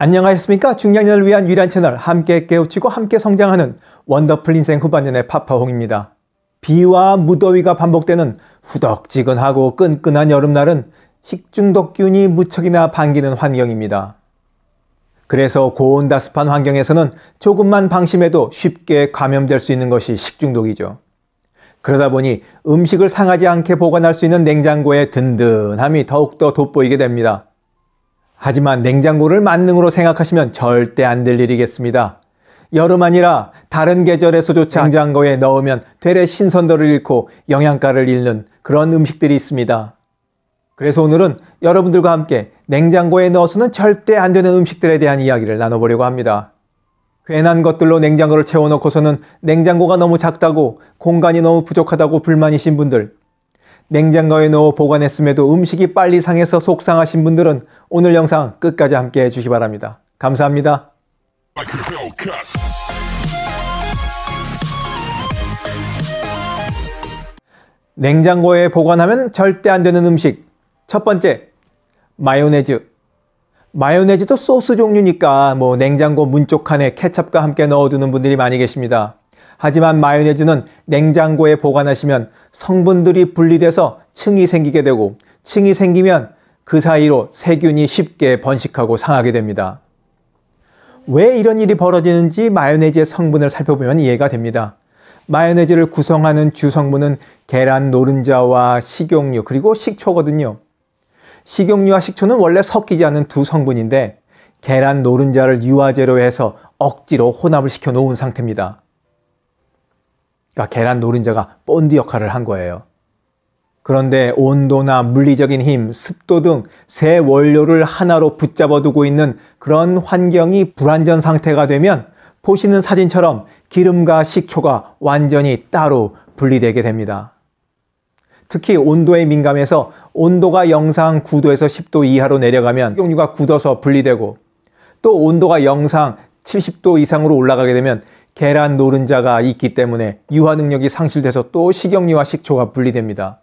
안녕하셨습니까? 중장년을 위한 유일한 채널 함께 깨우치고 함께 성장하는 원더풀 인생 후반년의 파파홍입니다. 비와 무더위가 반복되는 후덕지근하고 끈끈한 여름날은 식중독균이 무척이나 반기는 환경입니다. 그래서 고온다습한 환경에서는 조금만 방심해도 쉽게 감염될 수 있는 것이 식중독이죠. 그러다 보니 음식을 상하지 않게 보관할 수 있는 냉장고의 든든함이 더욱더 돋보이게 됩니다. 하지만 냉장고를 만능으로 생각하시면 절대 안 될 일이겠습니다. 여름 아니라 다른 계절에서조차 냉장고에 넣으면 되레 신선도를 잃고 영양가를 잃는 그런 음식들이 있습니다. 그래서 오늘은 여러분들과 함께 냉장고에 넣어서는 절대 안 되는 음식들에 대한 이야기를 나눠보려고 합니다. 괜한 것들로 냉장고를 채워놓고서는 냉장고가 너무 작다고 공간이 너무 부족하다고 불만이신 분들, 냉장고에 넣어 보관했음에도 음식이 빨리 상해서 속상하신 분들은 오늘 영상 끝까지 함께 해주시 바랍니다. 감사합니다. 냉장고에 보관하면 절대 안 되는 음식. 첫 번째, 마요네즈. 마요네즈도 소스 종류니까 뭐 냉장고 문쪽 칸에 케찹과 함께 넣어두는 분들이 많이 계십니다. 하지만 마요네즈는 냉장고에 보관하시면 성분들이 분리돼서 층이 생기게 되고 층이 생기면 그 사이로 세균이 쉽게 번식하고 상하게 됩니다. 왜 이런 일이 벌어지는지 마요네즈의 성분을 살펴보면 이해가 됩니다. 마요네즈를 구성하는 주성분은 계란 노른자와 식용유 그리고 식초거든요. 식용유와 식초는 원래 섞이지 않은 두 성분인데 계란 노른자를 유화제로 해서 억지로 혼합을 시켜 놓은 상태입니다. 그러니까 계란 노른자가 본드 역할을 한 거예요. 그런데 온도나 물리적인 힘, 습도 등 세 원료를 하나로 붙잡아두고 있는 그런 환경이 불완전 상태가 되면 보시는 사진처럼 기름과 식초가 완전히 따로 분리되게 됩니다. 특히 온도에 민감해서 온도가 영상 9도에서 10도 이하로 내려가면 식용유가 굳어서 분리되고 또 온도가 영상 70도 이상으로 올라가게 되면 계란 노른자가 있기 때문에 유화 능력이 상실돼서 또 식용유와 식초가 분리됩니다.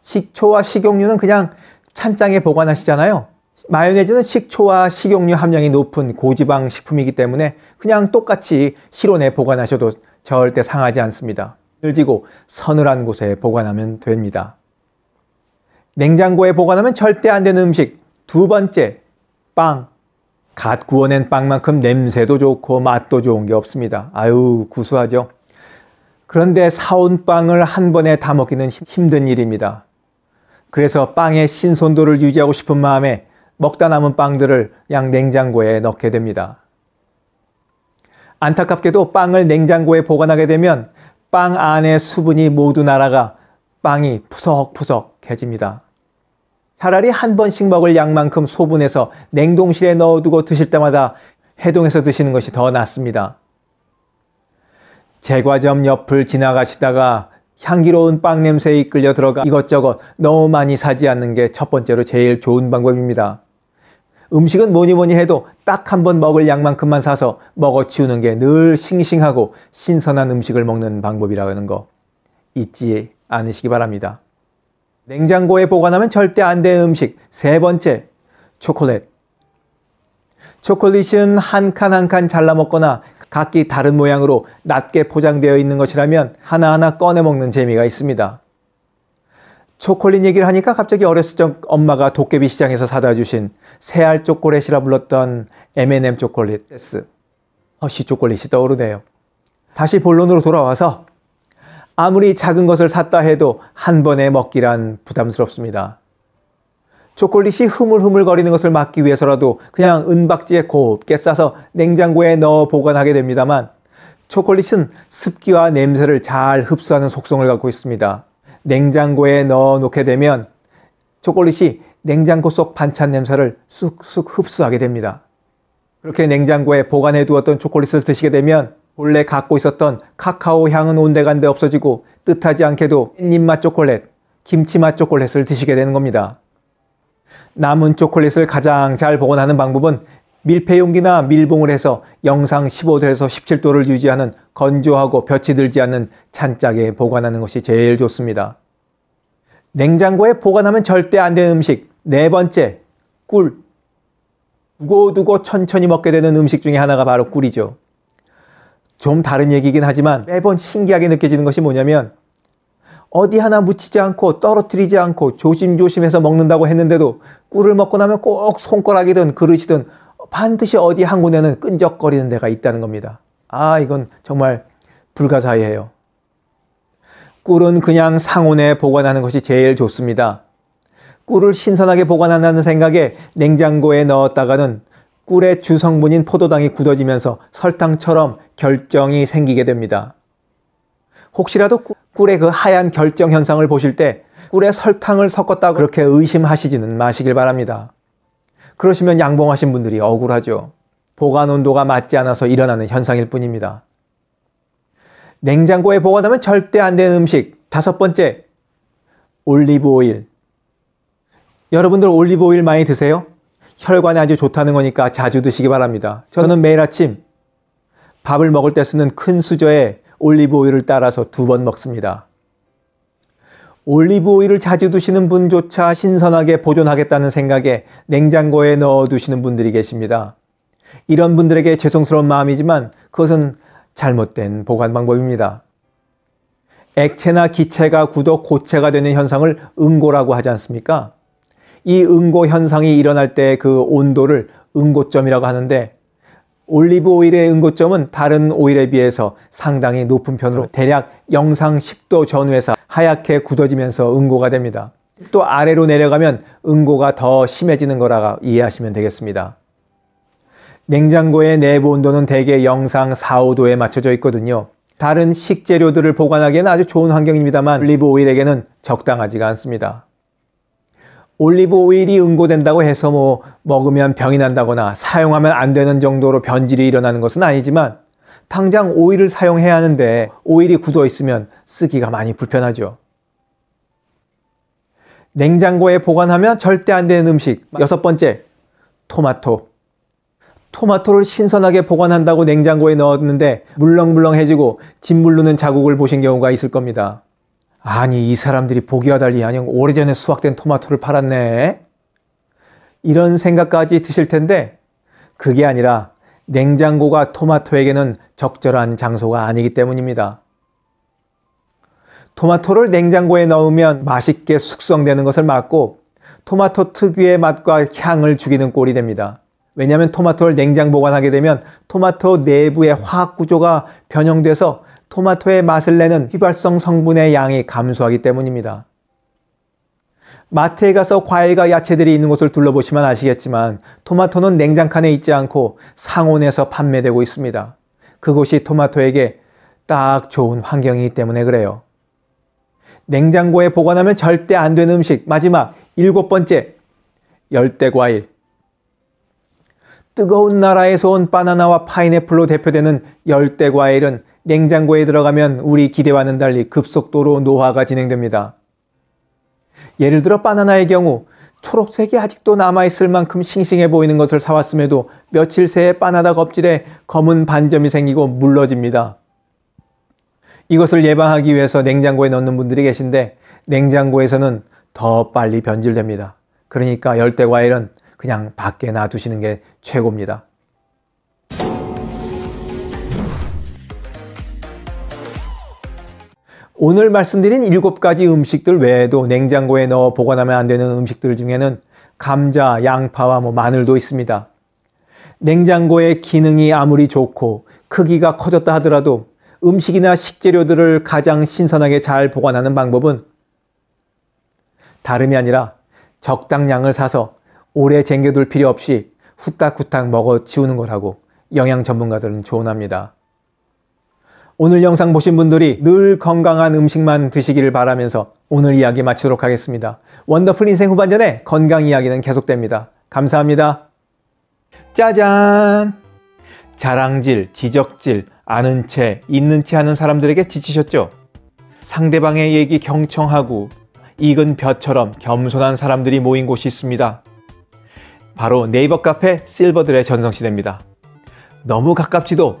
식초와 식용유는 그냥 찬장에 보관하시잖아요. 마요네즈는 식초와 식용유 함량이 높은 고지방 식품이기 때문에 그냥 똑같이 실온에 보관하셔도 절대 상하지 않습니다. 늘지고 서늘한 곳에 보관하면 됩니다. 냉장고에 보관하면 절대 안 되는 음식 두 번째 빵갓 구워낸 빵만큼 냄새도 좋고 맛도 좋은 게 없습니다. 아유, 구수하죠? 그런데 사온 빵을 한 번에 다 먹기는 힘든 일입니다. 그래서 빵의 신선도를 유지하고 싶은 마음에 먹다 남은 빵들을 양 냉장고에 넣게 됩니다. 안타깝게도 빵을 냉장고에 보관하게 되면 빵 안에 수분이 모두 날아가 빵이 푸석푸석해집니다. 차라리 한 번씩 먹을 양만큼 소분해서 냉동실에 넣어두고 드실 때마다 해동해서 드시는 것이 더 낫습니다. 제과점 옆을 지나가시다가 향기로운 빵 냄새에 이끌려 들어가 이것저것 너무 많이 사지 않는 게 첫 번째로 제일 좋은 방법입니다. 음식은 뭐니 뭐니 해도 딱 한 번 먹을 양만큼만 사서 먹어 치우는 게 늘 싱싱하고 신선한 음식을 먹는 방법이라는 거 잊지 않으시기 바랍니다. 냉장고에 보관하면 절대 안 되는 음식. 세 번째, 초콜릿. 초콜릿은 한 칸 한 칸 잘라 먹거나 각기 다른 모양으로 낮게 포장되어 있는 것이라면 하나하나 꺼내 먹는 재미가 있습니다. 초콜릿 얘기를 하니까 갑자기 어렸을 적 엄마가 도깨비 시장에서 사다 주신 새알 초콜릿이라 불렀던 M&M 초콜릿, S 허쉬 초콜릿이 떠오르네요. 다시 본론으로 돌아와서 아무리 작은 것을 샀다 해도 한 번에 먹기란 부담스럽습니다. 초콜릿이 흐물흐물거리는 것을 막기 위해서라도 그냥 은박지에 곱게 싸서 냉장고에 넣어 보관하게 됩니다만 초콜릿은 습기와 냄새를 잘 흡수하는 속성을 갖고 있습니다. 냉장고에 넣어 놓게 되면 초콜릿이 냉장고 속 반찬 냄새를 쑥쑥 흡수하게 됩니다. 그렇게 냉장고에 보관해 두었던 초콜릿을 드시게 되면 본래 갖고 있었던 카카오 향은 온데간데 없어지고 뜻하지 않게도 깻잎맛 초콜릿, 김치맛 초콜릿을 드시게 되는 겁니다. 남은 초콜릿을 가장 잘 보관하는 방법은 밀폐용기나 밀봉을 해서 영상 15도에서 17도를 유지하는 건조하고 볕이 들지 않는 찬짝에 보관하는 것이 제일 좋습니다. 냉장고에 보관하면 절대 안 되는 음식 네 번째 꿀 두고두고 천천히 먹게 되는 음식 중에 하나가 바로 꿀이죠. 좀 다른 얘기긴 하지만 매번 신기하게 느껴지는 것이 뭐냐면 어디 하나 묻히지 않고 떨어뜨리지 않고 조심조심해서 먹는다고 했는데도 꿀을 먹고 나면 꼭 손가락이든 그릇이든 반드시 어디 한 군데는 끈적거리는 데가 있다는 겁니다. 아, 이건 정말 불가사의해요. 꿀은 그냥 상온에 보관하는 것이 제일 좋습니다. 꿀을 신선하게 보관한다는 생각에 냉장고에 넣었다가는 꿀의 주성분인 포도당이 굳어지면서 설탕처럼 결정이 생기게 됩니다. 혹시라도 꿀의 그 하얀 결정 현상을 보실 때 꿀에 설탕을 섞었다고 그렇게 의심하시지는 마시길 바랍니다. 그러시면 양봉하신 분들이 억울하죠. 보관 온도가 맞지 않아서 일어나는 현상일 뿐입니다. 냉장고에 보관하면 절대 안 되는 음식. 다섯 번째, 올리브오일. 여러분들 올리브오일 많이 드세요? 혈관에 아주 좋다는 거니까 자주 드시기 바랍니다. 저는 매일 아침 밥을 먹을 때 쓰는 큰 수저에 올리브 오일을 따라서 두 번 먹습니다. 올리브 오일을 자주 드시는 분조차 신선하게 보존하겠다는 생각에 냉장고에 넣어 두시는 분들이 계십니다. 이런 분들에게 죄송스러운 마음이지만 그것은 잘못된 보관 방법입니다. 액체나 기체가 굳어 고체가 되는 현상을 응고라고 하지 않습니까? 이 응고 현상이 일어날 때 그 온도를 응고점이라고 하는데 올리브 오일의 응고점은 다른 오일에 비해서 상당히 높은 편으로 그렇죠. 대략 영상 10도 전후에서 하얗게 굳어지면서 응고가 됩니다. 또 아래로 내려가면 응고가 더 심해지는 거라 이해하시면 되겠습니다. 냉장고의 내부 온도는 대개 영상 4, 5도에 맞춰져 있거든요. 다른 식재료들을 보관하기에는 아주 좋은 환경입니다만 올리브 오일에게는 적당하지가 않습니다. 올리브 오일이 응고된다고 해서 뭐 먹으면 병이 난다거나 사용하면 안 되는 정도로 변질이 일어나는 것은 아니지만 당장 오일을 사용해야 하는데 오일이 굳어 있으면 쓰기가 많이 불편하죠. 냉장고에 보관하면 절대 안 되는 음식. 여섯 번째, 토마토. 토마토를 신선하게 보관한다고 냉장고에 넣었는데 물렁물렁해지고 짓물르는 자국을 보신 경우가 있을 겁니다. 아니, 이 사람들이 보기와 달리 아니, 오래전에 수확된 토마토를 팔았네. 이런 생각까지 드실 텐데, 그게 아니라 냉장고가 토마토에게는 적절한 장소가 아니기 때문입니다. 토마토를 냉장고에 넣으면 맛있게 숙성되는 것을 막고 토마토 특유의 맛과 향을 죽이는 꼴이 됩니다. 왜냐하면 토마토를 냉장 보관하게 되면 토마토 내부의 화학 구조가 변형돼서 토마토의 맛을 내는 휘발성 성분의 양이 감소하기 때문입니다. 마트에 가서 과일과 야채들이 있는 곳을 둘러보시면 아시겠지만 토마토는 냉장칸에 있지 않고 상온에서 판매되고 있습니다. 그곳이 토마토에게 딱 좋은 환경이기 때문에 그래요. 냉장고에 보관하면 절대 안 되는 음식. 마지막 일곱 번째 열대 과일. 뜨거운 나라에서 온 바나나와 파인애플로 대표되는 열대 과일은 냉장고에 들어가면 우리 기대와는 달리 급속도로 노화가 진행됩니다. 예를 들어 바나나의 경우 초록색이 아직도 남아있을 만큼 싱싱해 보이는 것을 사왔음에도 며칠 새에 바나나 껍질에 검은 반점이 생기고 물러집니다. 이것을 예방하기 위해서 냉장고에 넣는 분들이 계신데 냉장고에서는 더 빨리 변질됩니다. 그러니까 열대 과일은 그냥 밖에 놔두시는 게 최고입니다. 오늘 말씀드린 일곱 가지 음식들 외에도 냉장고에 넣어 보관하면 안 되는 음식들 중에는 감자, 양파와 뭐 마늘도 있습니다. 냉장고의 기능이 아무리 좋고 크기가 커졌다 하더라도 음식이나 식재료들을 가장 신선하게 잘 보관하는 방법은 다름이 아니라 적당량을 사서 오래 쟁겨둘 필요 없이 후딱후딱 먹어 치우는 거라고 영양 전문가들은 조언합니다. 오늘 영상 보신 분들이 늘 건강한 음식만 드시기를 바라면서 오늘 이야기 마치도록 하겠습니다. 원더풀 인생 후반전에 건강 이야기는 계속됩니다. 감사합니다. 짜잔! 자랑질, 지적질, 아는 채, 있는 채 하는 사람들에게 지치셨죠? 상대방의 얘기 경청하고 익은 벼처럼 겸손한 사람들이 모인 곳이 있습니다. 바로 네이버 카페 실버들의 전성시대입니다. 너무 가깝지도